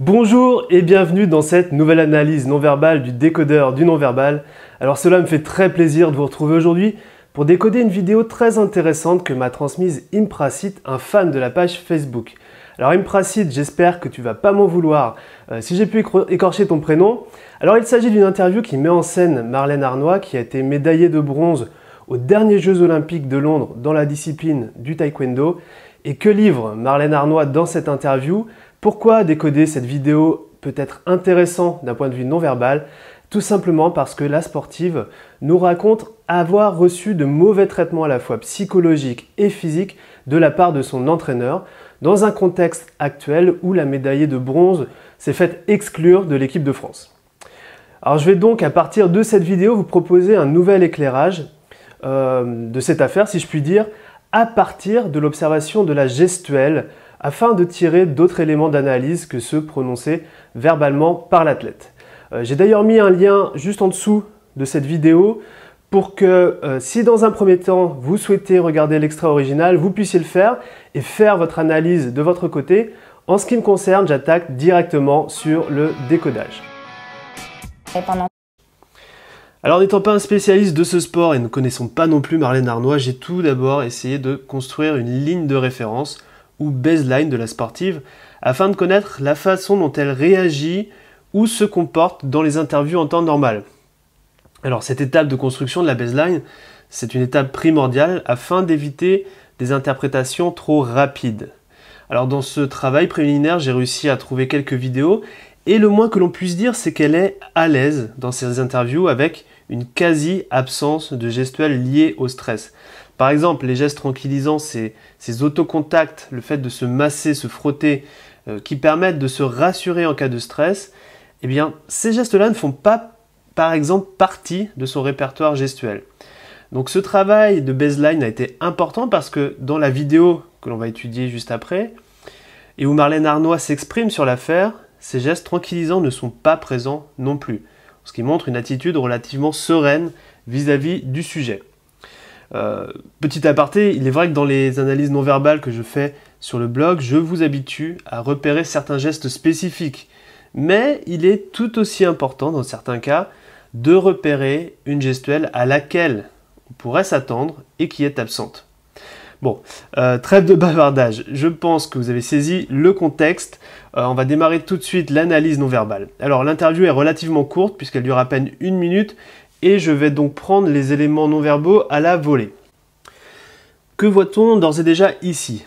Bonjour et bienvenue dans cette nouvelle analyse non verbale du décodeur du non verbal. Alors cela me fait très plaisir de vous retrouver aujourd'hui pour décoder une vidéo très intéressante que m'a transmise Impracit, un fan de la page Facebook. Alors Impracit, j'espère que tu vas pas m'en vouloir euh, si j'ai pu écorcher ton prénom. Alors il s'agit d'une interview qui met en scène Marlène Arnois qui a été médaillée de bronze aux derniers Jeux olympiques de Londres dans la discipline du taekwondo. Et que livre Marlène Arnois dans cette interview pourquoi décoder cette vidéo peut être intéressant d'un point de vue non verbal Tout simplement parce que la sportive nous raconte avoir reçu de mauvais traitements à la fois psychologiques et physiques de la part de son entraîneur dans un contexte actuel où la médaillée de bronze s'est faite exclure de l'équipe de France. Alors je vais donc à partir de cette vidéo vous proposer un nouvel éclairage euh, de cette affaire, si je puis dire, à partir de l'observation de la gestuelle afin de tirer d'autres éléments d'analyse que ceux prononcés verbalement par l'athlète. Euh, j'ai d'ailleurs mis un lien juste en dessous de cette vidéo pour que euh, si dans un premier temps vous souhaitez regarder l'extra original, vous puissiez le faire et faire votre analyse de votre côté. En ce qui me concerne, j'attaque directement sur le décodage. Alors n'étant pas un spécialiste de ce sport et ne connaissant pas non plus Marlène Arnois, j'ai tout d'abord essayé de construire une ligne de référence ou baseline de la sportive, afin de connaître la façon dont elle réagit ou se comporte dans les interviews en temps normal. Alors cette étape de construction de la baseline, c'est une étape primordiale afin d'éviter des interprétations trop rapides. Alors dans ce travail préliminaire, j'ai réussi à trouver quelques vidéos et le moins que l'on puisse dire, c'est qu'elle est à l'aise dans ses interviews avec une quasi absence de gestuelle liée au stress. Par exemple, les gestes tranquillisants, ces, autocontacts, le fait de se masser, se frotter, euh, qui permettent de se rassurer en cas de stress, eh bien, ces gestes-là ne font pas, par exemple, partie de son répertoire gestuel. Donc ce travail de baseline a été important parce que dans la vidéo que l'on va étudier juste après, et où Marlène Arnois s'exprime sur l'affaire, ces gestes tranquillisants ne sont pas présents non plus, ce qui montre une attitude relativement sereine vis à -vis du sujet. Euh, petit aparté, il est vrai que dans les analyses non verbales que je fais sur le blog, je vous habitue à repérer certains gestes spécifiques. Mais il est tout aussi important, dans certains cas, de repérer une gestuelle à laquelle on pourrait s'attendre et qui est absente. Bon, euh, trêve de bavardage. Je pense que vous avez saisi le contexte. Euh, on va démarrer tout de suite l'analyse non verbale. Alors l'interview est relativement courte puisqu'elle dure à peine une minute, et je vais donc prendre les éléments non verbaux à la volée. Que voit-on d'ores et déjà ici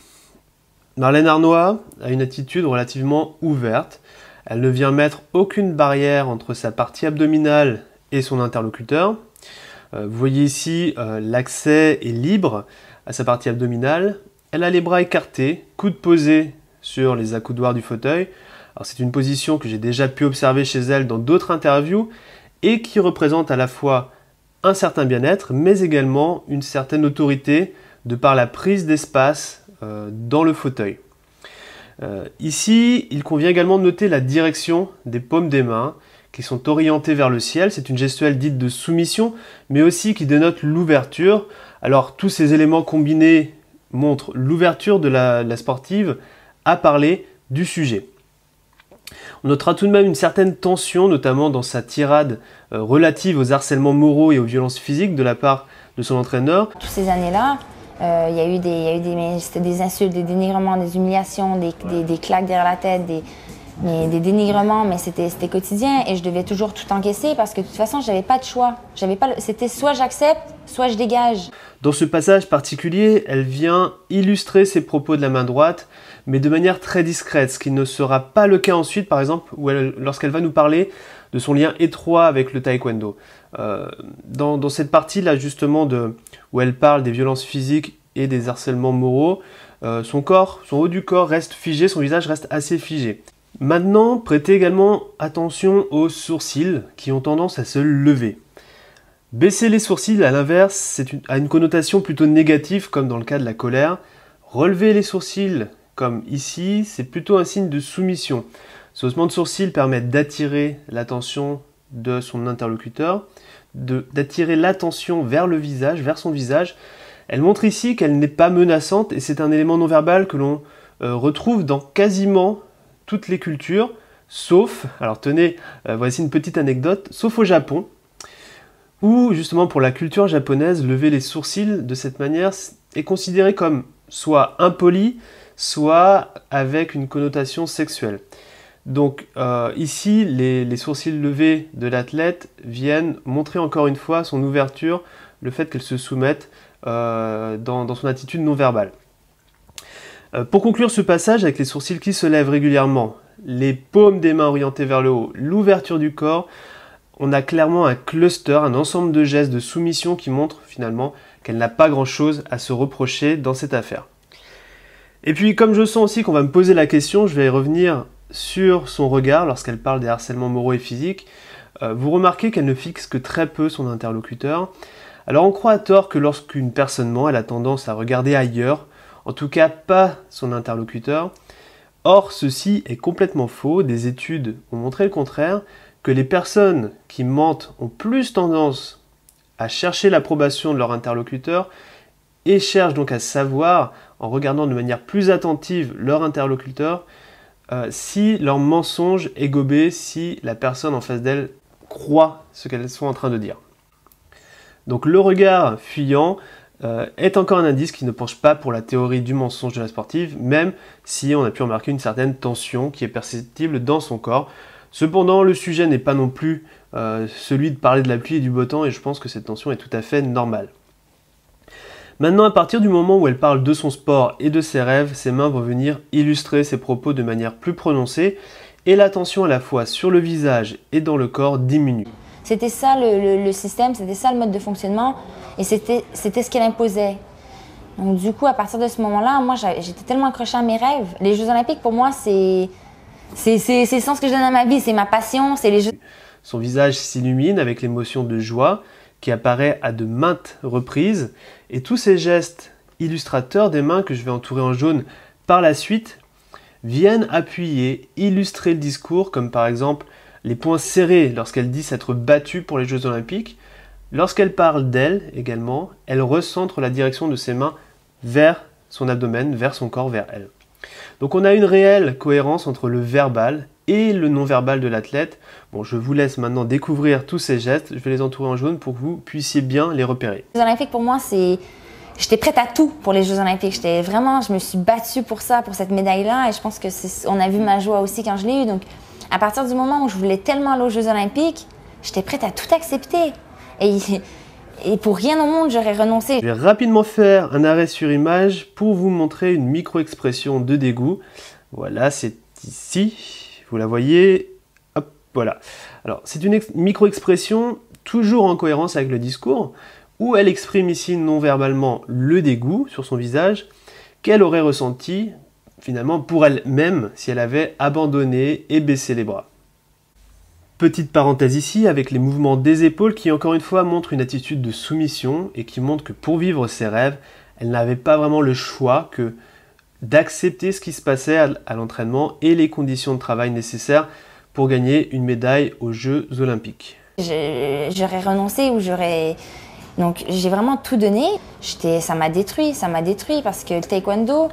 Marlène Arnois a une attitude relativement ouverte. Elle ne vient mettre aucune barrière entre sa partie abdominale et son interlocuteur. Euh, vous voyez ici, euh, l'accès est libre à sa partie abdominale. Elle a les bras écartés, coudes posés sur les accoudoirs du fauteuil. c'est une position que j'ai déjà pu observer chez elle dans d'autres interviews et qui représente à la fois un certain bien-être, mais également une certaine autorité de par la prise d'espace euh, dans le fauteuil. Euh, ici, il convient également de noter la direction des paumes des mains qui sont orientées vers le ciel. C'est une gestuelle dite de soumission, mais aussi qui dénote l'ouverture. Alors tous ces éléments combinés montrent l'ouverture de la sportive à parler du sujet. On notera tout de même une certaine tension, notamment dans sa tirade euh, relative aux harcèlements moraux et aux violences physiques de la part de son entraîneur. Toutes ces années-là, euh, il y a eu, des, insultes, des dénigrements, des humiliations, des, claques derrière la tête, des, dénigrements, mais c'était quotidien et je devais toujours tout encaisser parce que de toute façon, je n'avais pas de choix. c'était soit j'accepte, soit je dégage. Dans ce passage particulier, elle vient illustrer ses propos de la main droite mais de manière très discrète, ce qui ne sera pas le cas ensuite, par exemple, lorsqu'elle va nous parler de son lien étroit avec le taekwondo. Euh, dans, cette partie-là, justement, où elle parle des violences physiques et des harcèlements moraux, euh, son corps, son haut du corps reste figé, son visage reste assez figé. Maintenant, prêtez également attention aux sourcils qui ont tendance à se lever. Baisser les sourcils, à l'inverse, a une connotation plutôt négative, comme dans le cas de la colère. Relever les sourcils comme ici, c'est plutôt un signe de soumission. Ce haussement de sourcils permet d'attirer l'attention de son interlocuteur, d'attirer l'attention vers le visage, vers son visage. Elle montre ici qu'elle n'est pas menaçante et c'est un élément non verbal que l'on euh, retrouve dans quasiment toutes les cultures, sauf, alors tenez, euh, voici une petite anecdote, sauf au Japon, où justement pour la culture japonaise, lever les sourcils de cette manière est considéré comme soit impoli, soit avec une connotation sexuelle. Donc euh, ici, les, sourcils levés de l'athlète viennent montrer encore une fois son ouverture, le fait qu'elle se soumette euh, dans, son attitude non verbale. Euh, pour conclure ce passage avec les sourcils qui se lèvent régulièrement, les paumes des mains orientées vers le haut, l'ouverture du corps, on a clairement un cluster, un ensemble de gestes de soumission qui montrent finalement qu'elle n'a pas grand-chose à se reprocher dans cette affaire. Et puis comme je sens aussi qu'on va me poser la question, je vais revenir sur son regard lorsqu'elle parle des harcèlements moraux et physiques. Euh, vous remarquez qu'elle ne fixe que très peu son interlocuteur. Alors on croit à tort que lorsqu'une personne ment, elle a tendance à regarder ailleurs, en tout cas pas son interlocuteur. Or, ceci est complètement faux, des études ont montré le contraire, que les personnes qui mentent ont plus tendance à chercher l'approbation de leur interlocuteur et cherchent donc à savoir en regardant de manière plus attentive leur interlocuteur, euh, si leur mensonge est gobé, si la personne en face d'elle croit ce qu'elles sont en train de dire. Donc le regard fuyant euh, est encore un indice qui ne penche pas pour la théorie du mensonge de la sportive, même si on a pu remarquer une certaine tension qui est perceptible dans son corps. Cependant, le sujet n'est pas non plus euh, celui de parler de la pluie et du beau temps, et je pense que cette tension est tout à fait normale. Maintenant, à partir du moment où elle parle de son sport et de ses rêves, ses mains vont venir illustrer ses propos de manière plus prononcée et l'attention à la fois sur le visage et dans le corps diminue. C'était ça le, système, c'était ça le mode de fonctionnement et c'était ce qu'elle imposait. Donc du coup, à partir de ce moment-là, moi j'étais tellement accrochée à mes rêves. Les Jeux Olympiques, pour moi, c'est le sens que je donne à ma vie, c'est ma passion, c'est les Jeux. Son visage s'illumine avec l'émotion de joie qui apparaît à de maintes reprises, et tous ces gestes illustrateurs des mains que je vais entourer en jaune par la suite viennent appuyer, illustrer le discours, comme par exemple les points serrés lorsqu'elle dit s'être battue pour les Jeux olympiques. Lorsqu'elle parle d'elle également, elle recentre la direction de ses mains vers son abdomen, vers son corps, vers elle. Donc on a une réelle cohérence entre le verbal et le non-verbal de l'athlète. Bon, je vous laisse maintenant découvrir tous ces gestes. Je vais les entourer en jaune pour que vous puissiez bien les repérer. Les Jeux Olympiques, pour moi, c'est. J'étais prête à tout pour les Jeux Olympiques. J'étais vraiment, je me suis battue pour ça, pour cette médaille-là. Et je pense que on a vu ma joie aussi quand je l'ai eue. Donc, à partir du moment où je voulais tellement aller aux Jeux Olympiques, j'étais prête à tout accepter. Et, et pour rien au monde, j'aurais renoncé. Je vais rapidement faire un arrêt sur image pour vous montrer une micro-expression de dégoût. Voilà, c'est ici. Vous la voyez Hop, voilà. Alors, c'est une micro-expression toujours en cohérence avec le discours, où elle exprime ici non-verbalement le dégoût sur son visage qu'elle aurait ressenti finalement pour elle-même si elle avait abandonné et baissé les bras. Petite parenthèse ici avec les mouvements des épaules qui encore une fois montrent une attitude de soumission et qui montrent que pour vivre ses rêves, elle n'avait pas vraiment le choix que d'accepter ce qui se passait à l'entraînement et les conditions de travail nécessaires pour gagner une médaille aux Jeux olympiques. J'aurais renoncé ou j'aurais... Donc j'ai vraiment tout donné. Ça m'a détruit, ça m'a détruit parce que le taekwondo...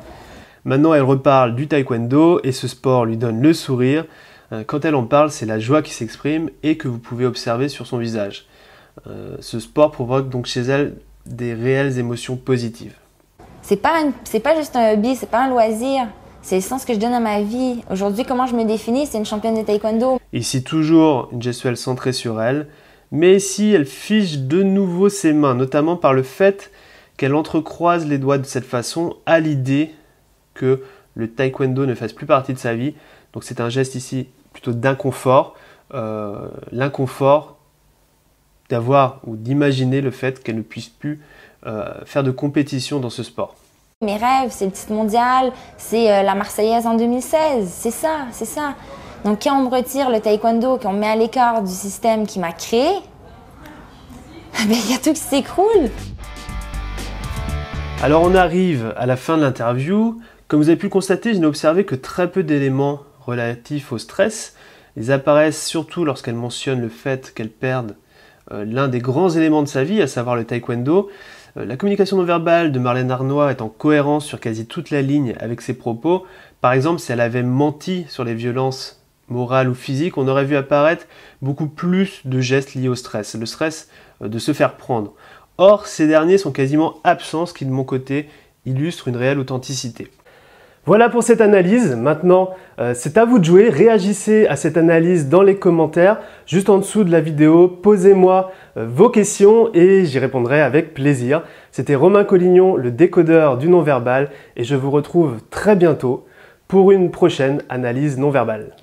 Maintenant, elle reparle du taekwondo et ce sport lui donne le sourire. Euh, quand elle en parle, c'est la joie qui s'exprime et que vous pouvez observer sur son visage. Euh, ce sport provoque donc chez elle des réelles émotions positives. C'est pas, c'est pas juste un hobby, c'est pas un loisir. C'est le sens que je donne à ma vie. Aujourd'hui, comment je me définis, c'est une championne de taekwondo. Ici, toujours une gestuelle centrée sur elle, mais ici, elle fiche de nouveau ses mains, notamment par le fait qu'elle entrecroise les doigts de cette façon à l'idée que le taekwondo ne fasse plus partie de sa vie. Donc c'est un geste ici plutôt d'inconfort. Euh, l'inconfort d'avoir ou d'imaginer le fait qu'elle ne puisse plus euh, faire de compétition dans ce sport. Mes rêves, c'est le titre mondial, c'est euh, la Marseillaise en 2016, c'est ça, c'est ça. Donc quand on me retire le taekwondo, qu'on me met à l'écart du système qui m'a créé, ben, il y a tout qui s'écroule. Alors on arrive à la fin de l'interview. Comme vous avez pu le constater, je n'ai observé que très peu d'éléments relatifs au stress. Ils apparaissent surtout lorsqu'elle mentionne le fait qu'elle perde euh, l'un des grands éléments de sa vie, à savoir le taekwondo. Euh, la communication non verbale de Marlène Arnois est en cohérence sur quasi toute la ligne avec ses propos. Par exemple, si elle avait menti sur les violences morales ou physiques, on aurait vu apparaître beaucoup plus de gestes liés au stress, le stress euh, de se faire prendre. Or, ces derniers sont quasiment absents, ce qui de mon côté illustre une réelle authenticité. Voilà pour cette analyse. Maintenant, euh, c'est à vous de jouer. Réagissez à cette analyse dans les commentaires, juste en dessous de la vidéo. Posez-moi euh, vos questions et j'y répondrai avec plaisir. C'était Romain Collignon, le décodeur du non-verbal, et je vous retrouve très bientôt pour une prochaine analyse non-verbale.